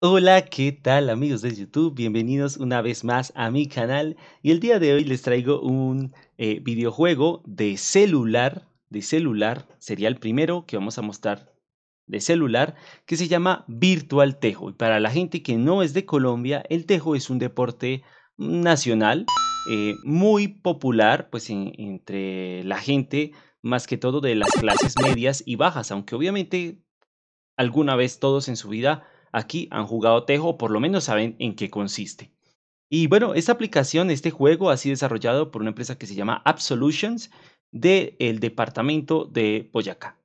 Hola, ¿qué tal amigos de YouTube? Bienvenidos una vez más a mi canal y el día de hoy les traigo un eh, videojuego de celular, de celular, sería el primero que vamos a mostrar de celular, que se llama Virtual Tejo. Y para la gente que no es de Colombia, el tejo es un deporte nacional eh, muy popular pues entre la gente más que todo de las clases medias y bajas, aunque obviamente alguna vez todos en su vida aquí han jugado Tejo, por lo menos saben en qué consiste. Y bueno, esta aplicación, este juego ha sido desarrollado por una empresa que se llama Absolutions del departamento de Boyacá.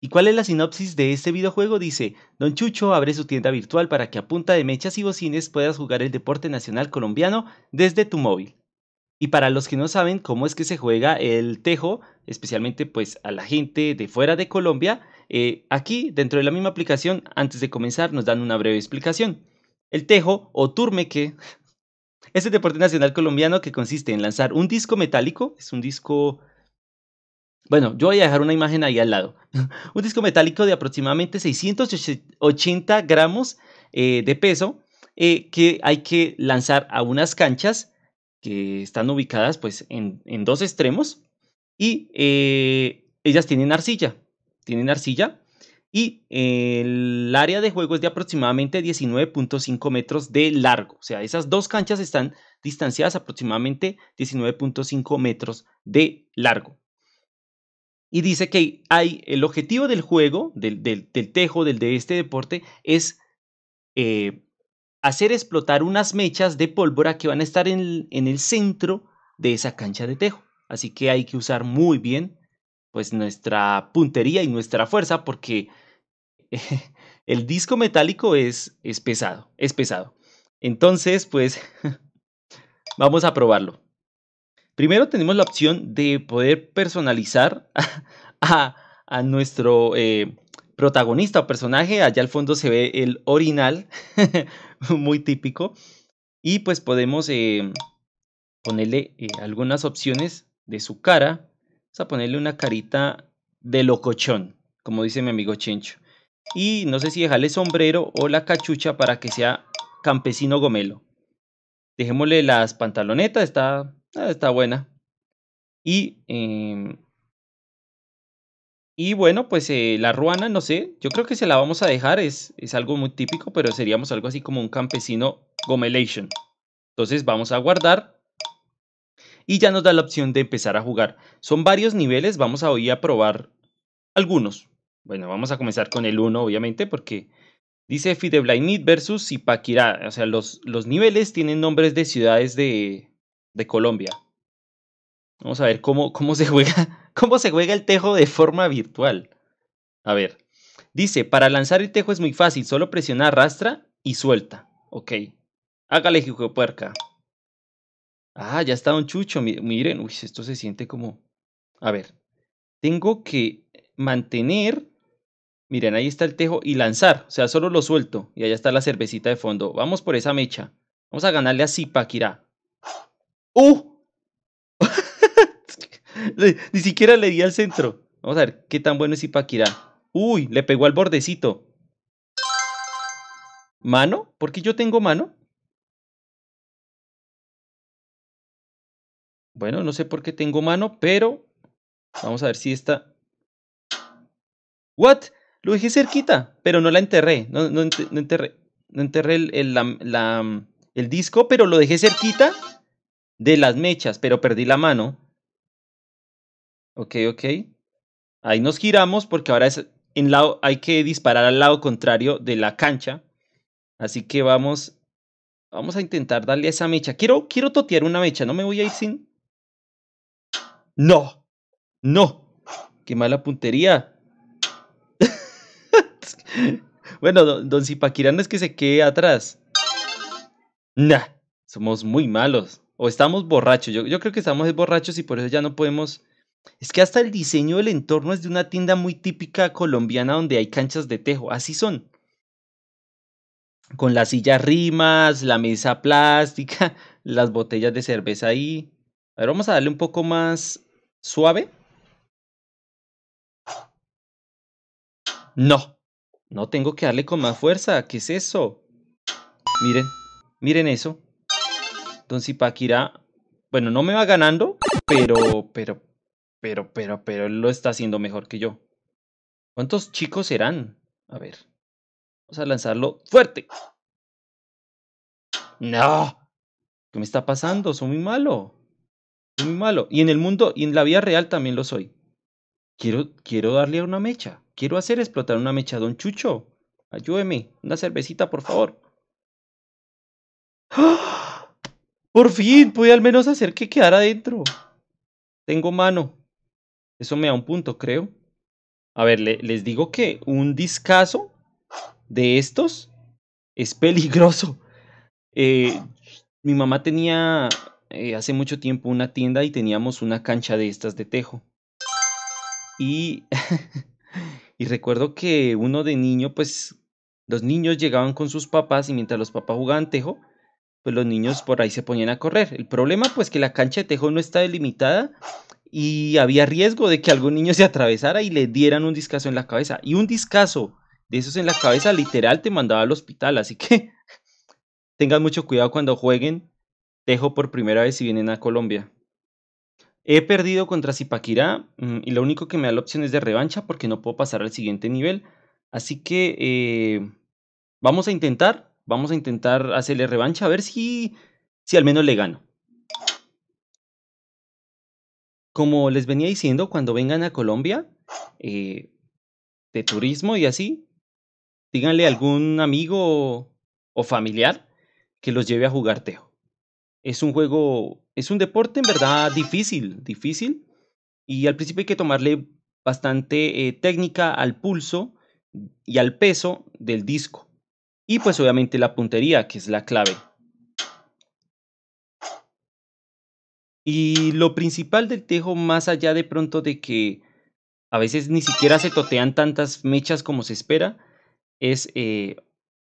¿Y cuál es la sinopsis de este videojuego? Dice, Don Chucho abre su tienda virtual para que a punta de mechas y bocines puedas jugar el deporte nacional colombiano desde tu móvil. Y para los que no saben cómo es que se juega el tejo, especialmente pues a la gente de fuera de Colombia, eh, aquí dentro de la misma aplicación, antes de comenzar, nos dan una breve explicación. El tejo o turmeque es el deporte nacional colombiano que consiste en lanzar un disco metálico, es un disco... Bueno, yo voy a dejar una imagen ahí al lado. un disco metálico de aproximadamente 680 gramos eh, de peso eh, que hay que lanzar a unas canchas que están ubicadas pues en, dos extremos y eh, ellas tienen arcilla, tienen arcilla y el área de juego es de aproximadamente 19.5 metros de largo, o sea, esas dos canchas están distanciadas aproximadamente 19.5 metros de largo. Y dice que hay el objetivo del juego, del, tejo, del de este deporte, es eh, hacer explotar unas mechas de pólvora que van a estar en, el centro de esa cancha de tejo. Así que hay que usar muy bien pues nuestra puntería y nuestra fuerza porque el disco metálico es, es pesado, es pesado. Entonces, pues vamos a probarlo. Primero tenemos la opción de poder personalizar a, nuestro eh, protagonista o personaje. Allá al fondo se ve el orinal, muy típico. Y pues podemos eh, ponerle eh, algunas opciones de su cara. Vamos a ponerle una carita de locochón, como dice mi amigo Chencho. Y no sé si dejarle sombrero o la cachucha para que sea campesino gomelo. Dejémosle las pantalonetas, está, está buena. Y em, y bueno, pues eh, la ruana, no sé, yo creo que se la vamos a dejar, es, es algo muy típico, pero seríamos algo así como un campesino gomelation. Entonces vamos a guardar y ya nos da la opción de empezar a jugar. Son varios niveles, vamos a hoy a probar algunos. Bueno, vamos a comenzar con el 1, obviamente, porque dice Fide versus Zipaquirá. O sea, los, los niveles tienen nombres de ciudades de, de Colombia. Vamos a ver cómo, cómo, se juega, cómo se juega el tejo de forma virtual. A ver. Dice, para lanzar el tejo es muy fácil, solo presiona arrastra y suelta. Ok. Hágale, hijo puerca. Ah, ya está un chucho. Miren, uy, esto se siente como... A ver. Tengo que mantener... Miren, ahí está el tejo y lanzar. O sea, solo lo suelto. Y allá está la cervecita de fondo. Vamos por esa mecha. Vamos a ganarle a Zipaquirá. ¡Uh! Ni siquiera le di al centro. Vamos a ver qué tan bueno es Ipaquirá. Uy, le pegó al bordecito. ¿Mano? ¿Por qué yo tengo mano? Bueno, no sé por qué tengo mano, pero vamos a ver si esta ¿What? Lo dejé cerquita, pero no la enterré. No, no, enterré, no enterré la, el disco, pero lo dejé cerquita de las mechas, pero perdí la mano. Ok, ok. Ahí nos giramos porque ahora es en lado, hay que disparar al lado contrario de la cancha. Así que vamos, vamos a intentar darle a esa mecha. Quiero, quiero totear una mecha, no me voy a ir sin... No, no. Qué mala puntería. bueno, don, don no es que se quede atrás. Nah, somos muy malos. O estamos borrachos. Yo, yo creo que estamos borrachos y por eso ya no podemos es que hasta el diseño del entorno es de una tienda muy típica colombiana donde hay canchas de tejo, así son. Con las sillas rimas, la mesa plástica, las botellas de cerveza ahí. A ver, vamos a darle un poco más suave. No, no tengo que darle con más fuerza. ¿Qué es eso? Miren, miren eso. Don Zipaquirá, bueno, no me va ganando, pero, pero, pero, pero, pero él lo está haciendo mejor que yo. ¿Cuántos chicos serán? A ver. Vamos a lanzarlo fuerte. No. ¿Qué me está pasando? Soy muy malo. Soy muy malo. Y en el mundo, y en la vida real también lo soy. Quiero, quiero darle a una mecha. Quiero hacer explotar una mecha, don Chucho. Ayúdeme. Una cervecita, por favor. ¡Ah! Por fin, pude al menos hacer que quedara adentro. Tengo mano. Eso me da un punto, creo. A ver, les digo que un discazo de estos es peligroso. Eh, mi mamá tenía eh, hace mucho tiempo una tienda y teníamos una cancha de estas de tejo. Y, y recuerdo que uno de niño, pues los niños llegaban con sus papás y mientras los papás jugaban tejo, pues los niños por ahí se ponían a correr. El problema pues que la cancha de tejo no está delimitada y había riesgo de que algún niño se atravesara y le dieran un discazo en la cabeza. Y un discazo de esos en la cabeza literal te mandaba al hospital, así que tengan mucho cuidado cuando jueguen dejo por primera vez si vienen a Colombia. He perdido contra Zipaquirá mm, y lo único que me da la opción es de revancha porque no puedo pasar al siguiente nivel. Así que eh, vamos a intentar, vamos a intentar hacerle revancha a ver si, si al menos le gano. como les venía diciendo, cuando vengan a Colombia eh, de turismo y así, díganle a algún amigo o familiar que los lleve a jugar tejo. Es un juego, es un deporte en verdad difícil, difícil. Y al principio hay que tomarle bastante eh, técnica al pulso y al peso del disco. Y pues obviamente la puntería, que es la clave Y lo principal del tejo, más allá de pronto de que a veces ni siquiera se totean tantas mechas como se espera, es eh,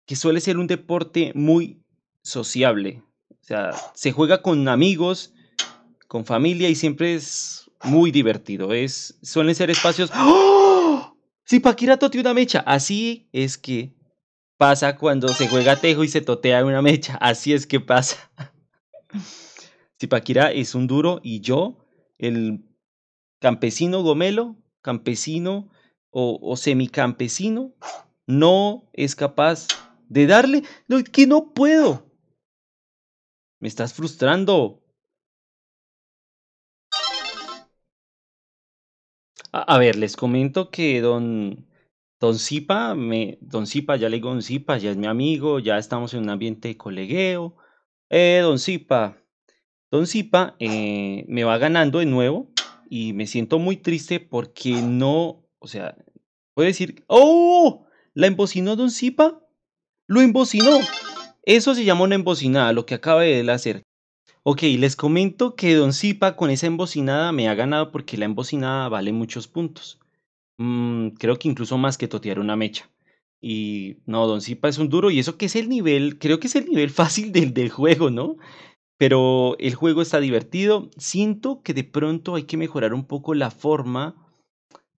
que suele ser un deporte muy sociable. O sea, se juega con amigos, con familia y siempre es muy divertido. Es, suelen ser espacios... ¡Oh! Si Paquira totea una mecha, así es que pasa cuando se juega tejo y se totea una mecha. Así es que pasa. Zipaquirá es un duro y yo, el campesino gomelo, campesino o, semicampesino, no es capaz de darle lo que no puedo. Me estás frustrando. A, ver, les comento que don Don Zipa, me, Don Zipa, ya le digo Don Zipa, ya es mi amigo, ya estamos en un ambiente de colegueo. Eh, Don Zipa, Don Zipa eh, me va ganando de nuevo y me siento muy triste porque no, o sea, puedo decir, ¡oh! ¿La embocinó Don Zipa? ¡Lo embocinó! Eso se llama una embocinada, lo que acaba de hacer. Ok, les comento que Don Zipa con esa embocinada me ha ganado porque la embocinada vale muchos puntos. Mm, creo que incluso más que totear una mecha. Y no, Don Zipa es un duro y eso que es el nivel, creo que es el nivel fácil del, del juego, ¿no? Pero el juego está divertido. Siento que de pronto hay que mejorar un poco la forma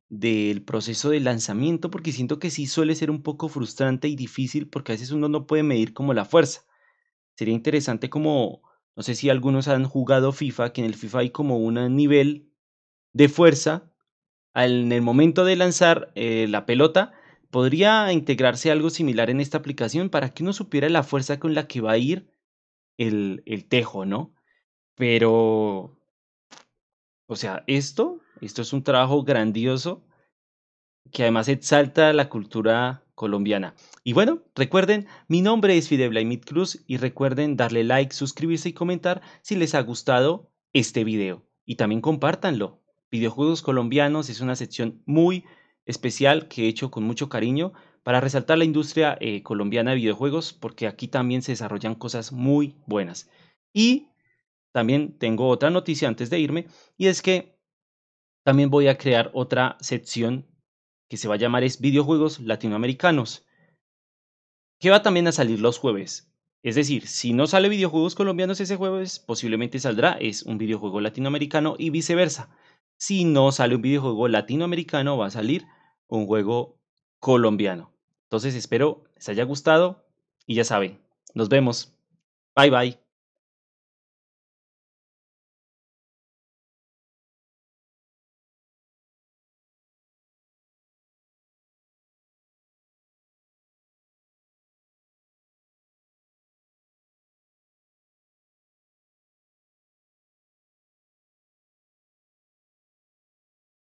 del proceso de lanzamiento porque siento que sí suele ser un poco frustrante y difícil porque a veces uno no puede medir como la fuerza. Sería interesante como, no sé si algunos han jugado FIFA, que en el FIFA hay como un nivel de fuerza. En el momento de lanzar eh, la pelota, podría integrarse algo similar en esta aplicación para que uno supiera la fuerza con la que va a ir el, tejo, ¿no? Pero, o sea, esto, esto es un trabajo grandioso que además exalta la cultura colombiana. Y bueno, recuerden, mi nombre es Fidel Blaimit Cruz y recuerden darle like, suscribirse y comentar si les ha gustado este video. Y también compártanlo. Videojuegos colombianos es una sección muy especial que he hecho con mucho cariño para resaltar la industria eh, colombiana de videojuegos, porque aquí también se desarrollan cosas muy buenas. Y también tengo otra noticia antes de irme, y es que también voy a crear otra sección que se va a llamar es videojuegos latinoamericanos, que va también a salir los jueves. Es decir, si no sale videojuegos colombianos ese jueves, posiblemente saldrá es un videojuego latinoamericano y viceversa. Si no sale un videojuego latinoamericano, va a salir un juego colombiano. Entonces espero les haya gustado y ya saben, nos vemos. Bye bye.